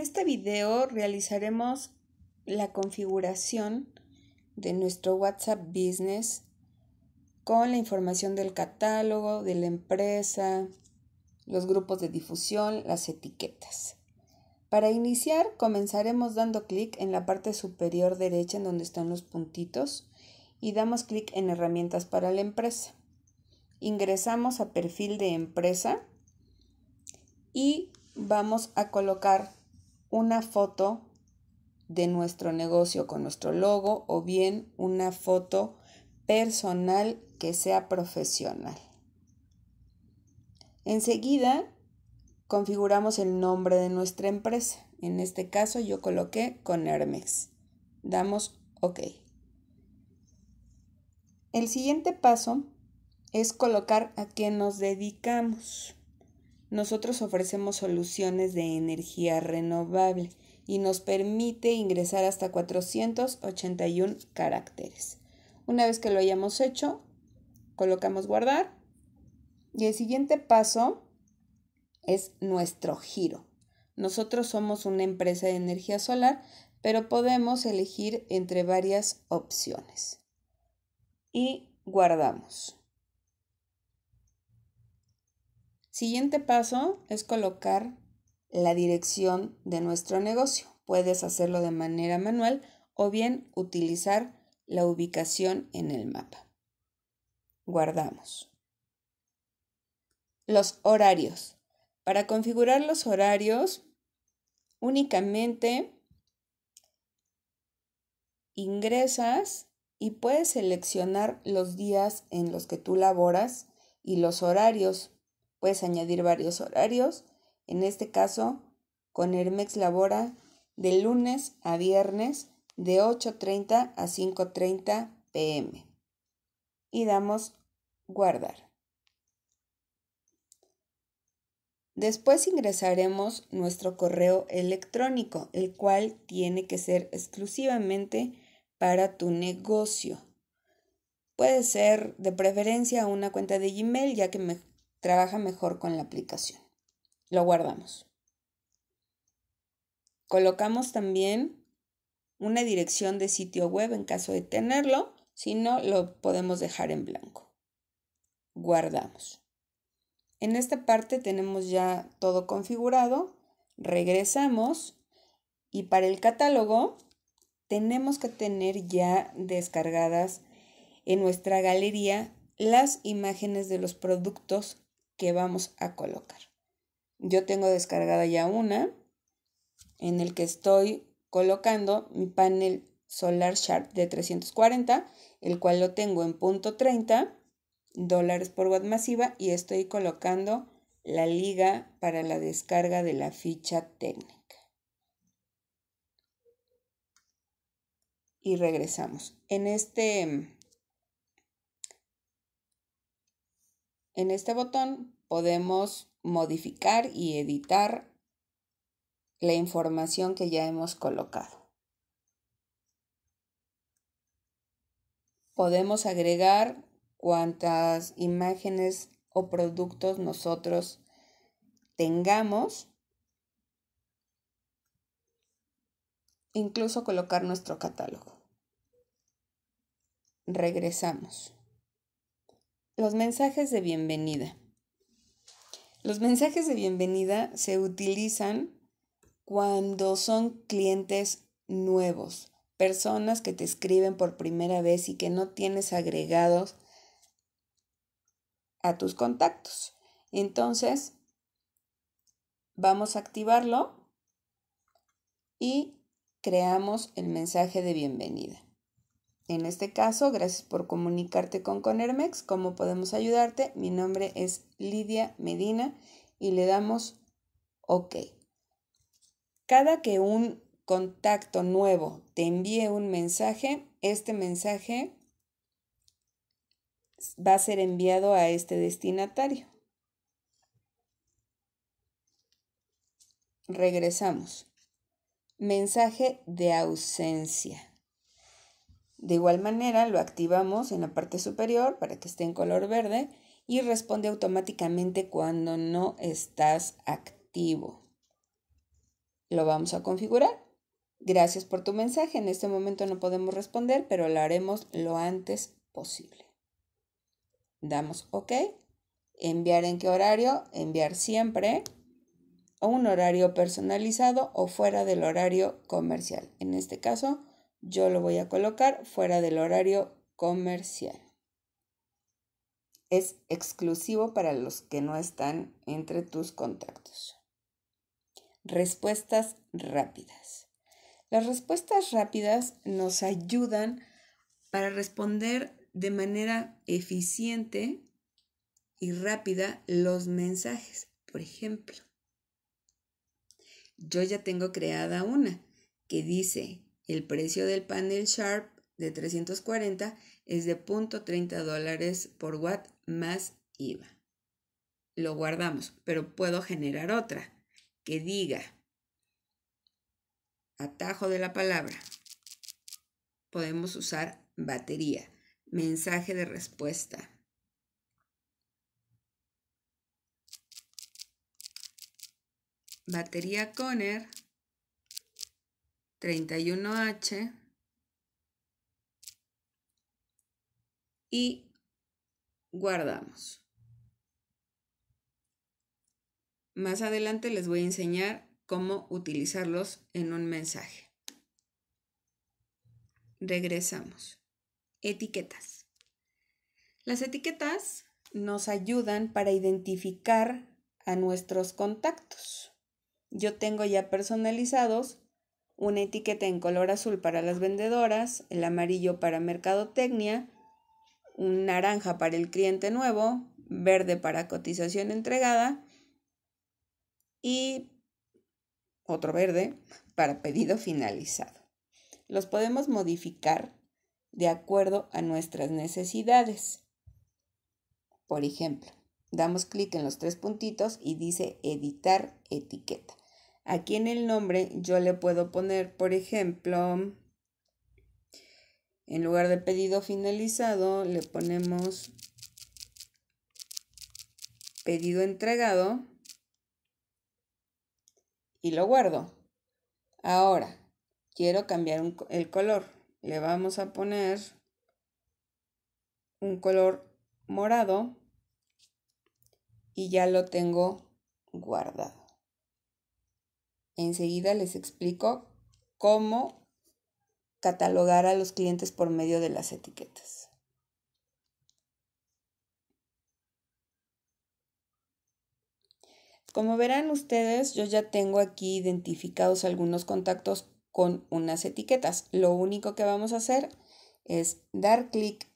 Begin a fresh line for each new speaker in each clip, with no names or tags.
En este video realizaremos la configuración de nuestro WhatsApp Business con la información del catálogo, de la empresa, los grupos de difusión, las etiquetas. Para iniciar, comenzaremos dando clic en la parte superior derecha en donde están los puntitos y damos clic en herramientas para la empresa. Ingresamos a perfil de empresa y vamos a colocar una foto de nuestro negocio con nuestro logo o bien una foto personal que sea profesional. Enseguida configuramos el nombre de nuestra empresa. En este caso yo coloqué con Hermes, Damos OK. El siguiente paso es colocar a qué nos dedicamos nosotros ofrecemos soluciones de energía renovable y nos permite ingresar hasta 481 caracteres. Una vez que lo hayamos hecho, colocamos guardar y el siguiente paso es nuestro giro. Nosotros somos una empresa de energía solar, pero podemos elegir entre varias opciones. Y guardamos. Siguiente paso es colocar la dirección de nuestro negocio. Puedes hacerlo de manera manual o bien utilizar la ubicación en el mapa. Guardamos. Los horarios. Para configurar los horarios, únicamente ingresas y puedes seleccionar los días en los que tú laboras y los horarios. Puedes añadir varios horarios. En este caso, con Hermex Labora de lunes a viernes de 8.30 a 5.30 pm. Y damos guardar. Después ingresaremos nuestro correo electrónico, el cual tiene que ser exclusivamente para tu negocio. Puede ser de preferencia una cuenta de Gmail, ya que me trabaja mejor con la aplicación. Lo guardamos. Colocamos también una dirección de sitio web en caso de tenerlo, si no lo podemos dejar en blanco. Guardamos. En esta parte tenemos ya todo configurado, regresamos y para el catálogo tenemos que tener ya descargadas en nuestra galería las imágenes de los productos que vamos a colocar. Yo tengo descargada ya una en el que estoy colocando mi panel solar sharp de 340, el cual lo tengo en punto 30 dólares por watt masiva y estoy colocando la liga para la descarga de la ficha técnica. Y regresamos. En este En este botón podemos modificar y editar la información que ya hemos colocado. Podemos agregar cuantas imágenes o productos nosotros tengamos. Incluso colocar nuestro catálogo. Regresamos. Los mensajes de bienvenida. Los mensajes de bienvenida se utilizan cuando son clientes nuevos, personas que te escriben por primera vez y que no tienes agregados a tus contactos. Entonces, vamos a activarlo y creamos el mensaje de bienvenida. En este caso, gracias por comunicarte con Conermex. ¿Cómo podemos ayudarte? Mi nombre es Lidia Medina y le damos OK. Cada que un contacto nuevo te envíe un mensaje, este mensaje va a ser enviado a este destinatario. Regresamos. Mensaje de ausencia. De igual manera lo activamos en la parte superior para que esté en color verde y responde automáticamente cuando no estás activo. Lo vamos a configurar. Gracias por tu mensaje. En este momento no podemos responder, pero lo haremos lo antes posible. Damos OK. Enviar en qué horario? Enviar siempre o un horario personalizado o fuera del horario comercial. En este caso, yo lo voy a colocar fuera del horario comercial. Es exclusivo para los que no están entre tus contactos. Respuestas rápidas. Las respuestas rápidas nos ayudan para responder de manera eficiente y rápida los mensajes. Por ejemplo, yo ya tengo creada una que dice, el precio del panel Sharp de 340 es de 0.30 dólares por watt más IVA. Lo guardamos, pero puedo generar otra que diga atajo de la palabra. Podemos usar batería, mensaje de respuesta. Batería Conner 31H y guardamos. Más adelante les voy a enseñar cómo utilizarlos en un mensaje. Regresamos. Etiquetas. Las etiquetas nos ayudan para identificar a nuestros contactos. Yo tengo ya personalizados una etiqueta en color azul para las vendedoras, el amarillo para mercadotecnia, un naranja para el cliente nuevo, verde para cotización entregada y otro verde para pedido finalizado. Los podemos modificar de acuerdo a nuestras necesidades. Por ejemplo, damos clic en los tres puntitos y dice editar etiqueta. Aquí en el nombre yo le puedo poner, por ejemplo, en lugar de pedido finalizado, le ponemos pedido entregado y lo guardo. Ahora, quiero cambiar el color. Le vamos a poner un color morado y ya lo tengo guardado. Enseguida les explico cómo catalogar a los clientes por medio de las etiquetas. Como verán ustedes, yo ya tengo aquí identificados algunos contactos con unas etiquetas. Lo único que vamos a hacer es dar clic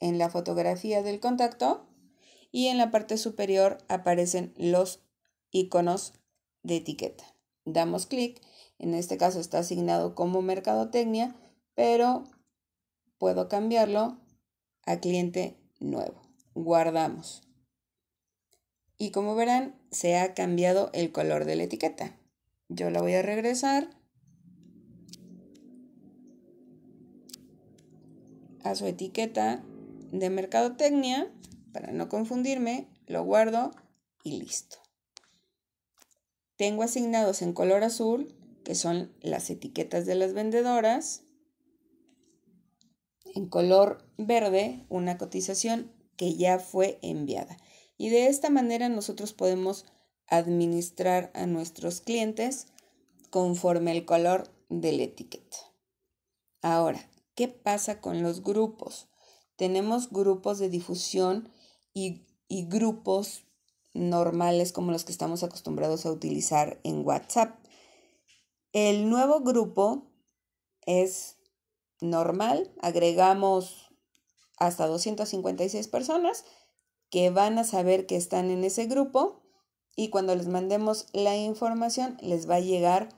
en la fotografía del contacto y en la parte superior aparecen los iconos de etiqueta damos clic, en este caso está asignado como mercadotecnia, pero puedo cambiarlo a cliente nuevo. Guardamos. Y como verán, se ha cambiado el color de la etiqueta. Yo la voy a regresar a su etiqueta de mercadotecnia para no confundirme, lo guardo y listo. Tengo asignados en color azul, que son las etiquetas de las vendedoras. En color verde, una cotización que ya fue enviada. Y de esta manera nosotros podemos administrar a nuestros clientes conforme el color de la etiqueta. Ahora, ¿qué pasa con los grupos? Tenemos grupos de difusión y, y grupos normales como los que estamos acostumbrados a utilizar en WhatsApp. El nuevo grupo es normal, agregamos hasta 256 personas que van a saber que están en ese grupo y cuando les mandemos la información les va a llegar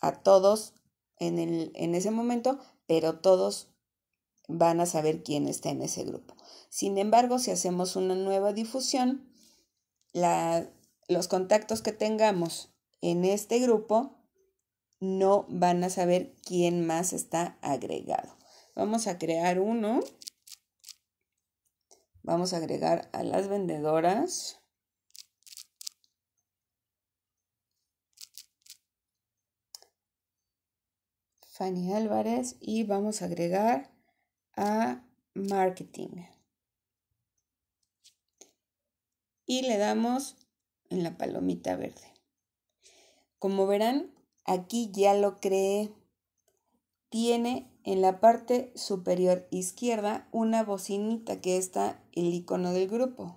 a todos en, en ese momento, pero todos van a saber quién está en ese grupo. Sin embargo, si hacemos una nueva difusión, los contactos que tengamos en este grupo no van a saber quién más está agregado. Vamos a crear uno. Vamos a agregar a las vendedoras. Fanny Álvarez y vamos a agregar a marketing. y le damos en la palomita verde. Como verán, aquí ya lo creé. Tiene en la parte superior izquierda una bocinita que está el icono del grupo.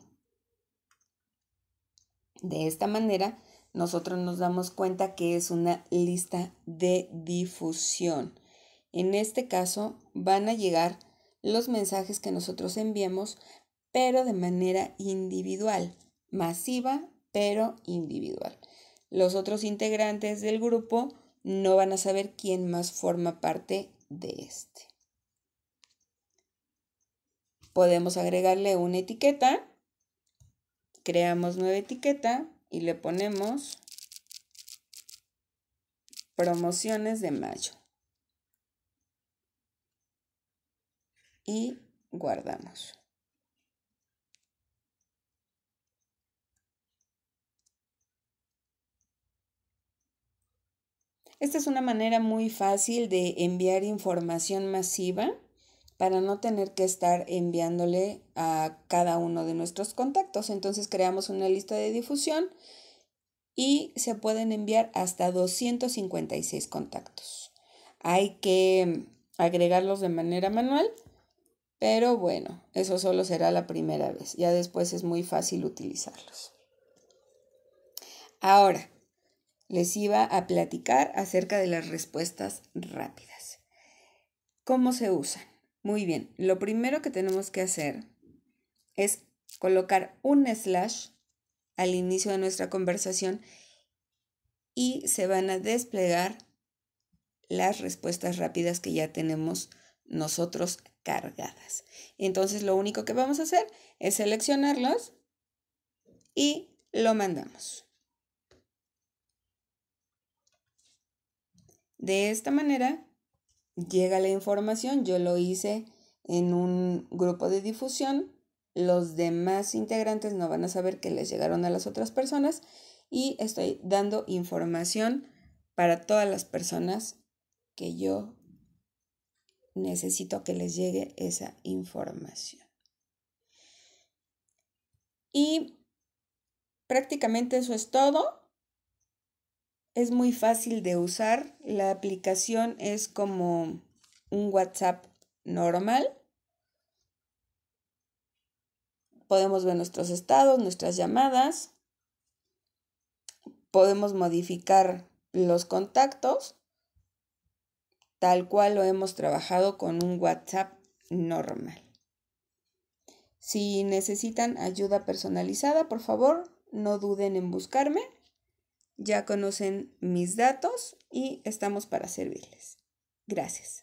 De esta manera, nosotros nos damos cuenta que es una lista de difusión. En este caso, van a llegar los mensajes que nosotros enviamos, pero de manera individual masiva pero individual. Los otros integrantes del grupo no van a saber quién más forma parte de este. Podemos agregarle una etiqueta. Creamos nueva etiqueta y le ponemos promociones de mayo. Y guardamos. Esta es una manera muy fácil de enviar información masiva para no tener que estar enviándole a cada uno de nuestros contactos. Entonces creamos una lista de difusión y se pueden enviar hasta 256 contactos. Hay que agregarlos de manera manual, pero bueno, eso solo será la primera vez. Ya después es muy fácil utilizarlos. Ahora, les iba a platicar acerca de las respuestas rápidas. ¿Cómo se usan? Muy bien, lo primero que tenemos que hacer es colocar un slash al inicio de nuestra conversación y se van a desplegar las respuestas rápidas que ya tenemos nosotros cargadas. Entonces lo único que vamos a hacer es seleccionarlos y lo mandamos. De esta manera llega la información, yo lo hice en un grupo de difusión, los demás integrantes no van a saber que les llegaron a las otras personas y estoy dando información para todas las personas que yo necesito que les llegue esa información. Y prácticamente eso es todo es muy fácil de usar. La aplicación es como un WhatsApp normal. Podemos ver nuestros estados, nuestras llamadas. Podemos modificar los contactos, tal cual lo hemos trabajado con un WhatsApp normal. Si necesitan ayuda personalizada, por favor, no duden en buscarme. Ya conocen mis datos y estamos para servirles. Gracias.